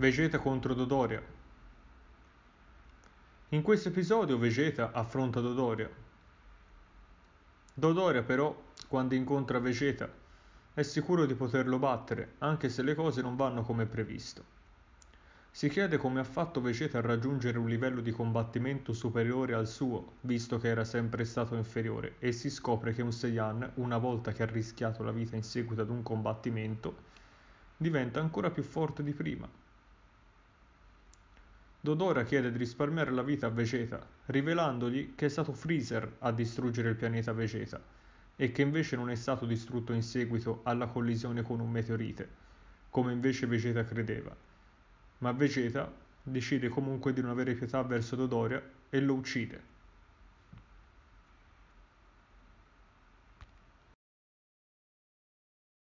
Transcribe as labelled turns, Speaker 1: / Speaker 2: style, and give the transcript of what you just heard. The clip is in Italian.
Speaker 1: Vegeta contro Dodoria. In questo episodio Vegeta affronta Dodoria. Dodoria però, quando incontra Vegeta, è sicuro di poterlo battere, anche se le cose non vanno come previsto. Si chiede come ha fatto Vegeta a raggiungere un livello di combattimento superiore al suo, visto che era sempre stato inferiore, e si scopre che un Seiyan, una volta che ha rischiato la vita in seguito ad un combattimento, diventa ancora più forte di prima. Dodora chiede di risparmiare la vita a Vegeta, rivelandogli che è stato Freezer a distruggere il pianeta Vegeta e che invece non è stato distrutto in seguito alla collisione con un meteorite, come invece Vegeta credeva. Ma Vegeta decide comunque di non avere pietà verso Dodoria e lo uccide.